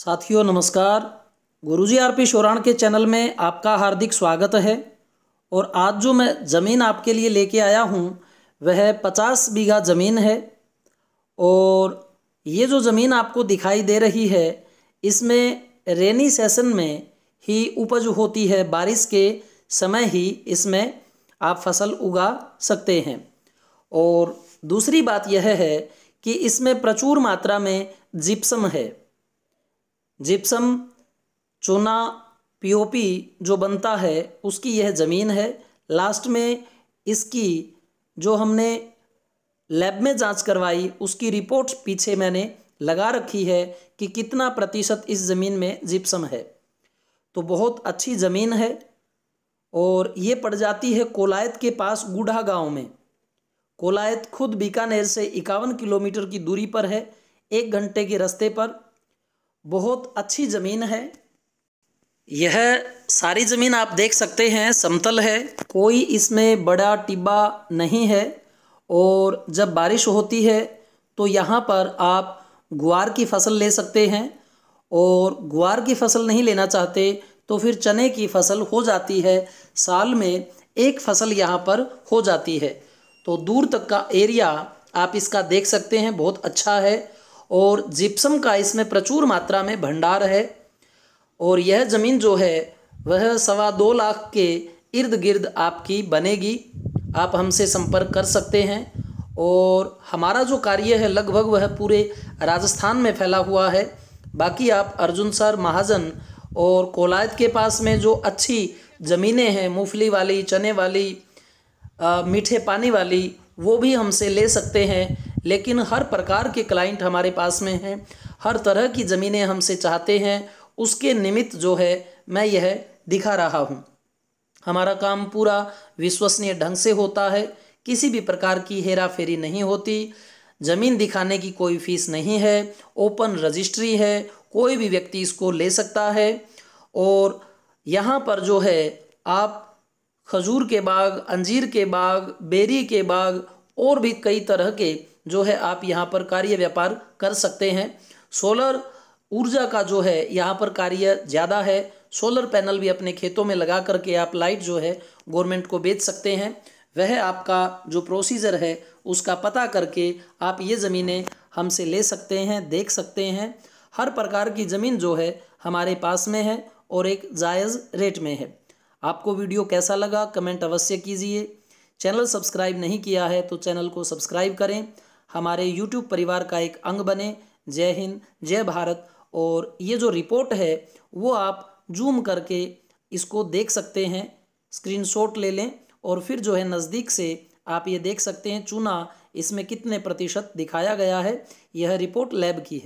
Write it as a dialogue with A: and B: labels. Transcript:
A: साथियों नमस्कार गुरुजी आरपी शोराण के चैनल में आपका हार्दिक स्वागत है और आज जो मैं ज़मीन आपके लिए लेके आया हूँ वह पचास बीघा ज़मीन है और ये जो ज़मीन आपको दिखाई दे रही है इसमें रेनी सेशन में ही उपज होती है बारिश के समय ही इसमें आप फसल उगा सकते हैं और दूसरी बात यह है कि इसमें प्रचुर मात्रा में जिप्सम है जिप्सम चूना पीओपी जो बनता है उसकी यह ज़मीन है लास्ट में इसकी जो हमने लैब में जांच करवाई उसकी रिपोर्ट पीछे मैंने लगा रखी है कि कितना प्रतिशत इस ज़मीन में जिप्सम है तो बहुत अच्छी ज़मीन है और ये पड़ जाती है कोलायत के पास गुढ़ा गांव में कोलायत खुद बीकानेर से इक्यावन किलोमीटर की दूरी पर है एक घंटे के रास्ते पर बहुत अच्छी ज़मीन है यह सारी ज़मीन आप देख सकते हैं समतल है कोई इसमें बड़ा टिब्बा नहीं है और जब बारिश होती है तो यहाँ पर आप गुआर की फसल ले सकते हैं और गुआर की फसल नहीं लेना चाहते तो फिर चने की फसल हो जाती है साल में एक फसल यहाँ पर हो जाती है तो दूर तक का एरिया आप इसका देख सकते हैं बहुत अच्छा है और जिप्सम का इसमें प्रचुर मात्रा में भंडार है और यह ज़मीन जो है वह सवा दो लाख के इर्द गिर्द आपकी बनेगी आप हमसे संपर्क कर सकते हैं और हमारा जो कार्य है लगभग वह पूरे राजस्थान में फैला हुआ है बाकी आप अर्जुन सर महाजन और कोलायत के पास में जो अच्छी ज़मीनें हैं मूंगफली वाली चने वाली आ, मीठे पानी वाली वो भी हमसे ले सकते हैं लेकिन हर प्रकार के क्लाइंट हमारे पास में हैं हर तरह की ज़मीनें हमसे चाहते हैं उसके निमित्त जो है मैं यह दिखा रहा हूँ हमारा काम पूरा विश्वसनीय ढंग से होता है किसी भी प्रकार की हेरा फेरी नहीं होती ज़मीन दिखाने की कोई फीस नहीं है ओपन रजिस्ट्री है कोई भी व्यक्ति इसको ले सकता है और यहाँ पर जो है आप खजूर के बाग अंजीर के बाग बेरी के बाग और भी कई तरह के जो है आप यहाँ पर कार्य व्यापार कर सकते हैं सोलर ऊर्जा का जो है यहाँ पर कार्य ज़्यादा है सोलर पैनल भी अपने खेतों में लगा करके आप लाइट जो है गवर्नमेंट को बेच सकते हैं वह आपका जो प्रोसीजर है उसका पता करके आप ये ज़मीनें हमसे ले सकते हैं देख सकते हैं हर प्रकार की ज़मीन जो है हमारे पास में है और एक जायज़ रेट में है आपको वीडियो कैसा लगा कमेंट अवश्य कीजिए चैनल सब्सक्राइब नहीं किया है तो चैनल को सब्सक्राइब करें हमारे यूट्यूब परिवार का एक अंग बने जय हिंद जय भारत और ये जो रिपोर्ट है वो आप जूम करके इसको देख सकते हैं स्क्रीनशॉट ले लें और फिर जो है नज़दीक से आप ये देख सकते हैं चुना इसमें कितने प्रतिशत दिखाया गया है यह रिपोर्ट लैब की है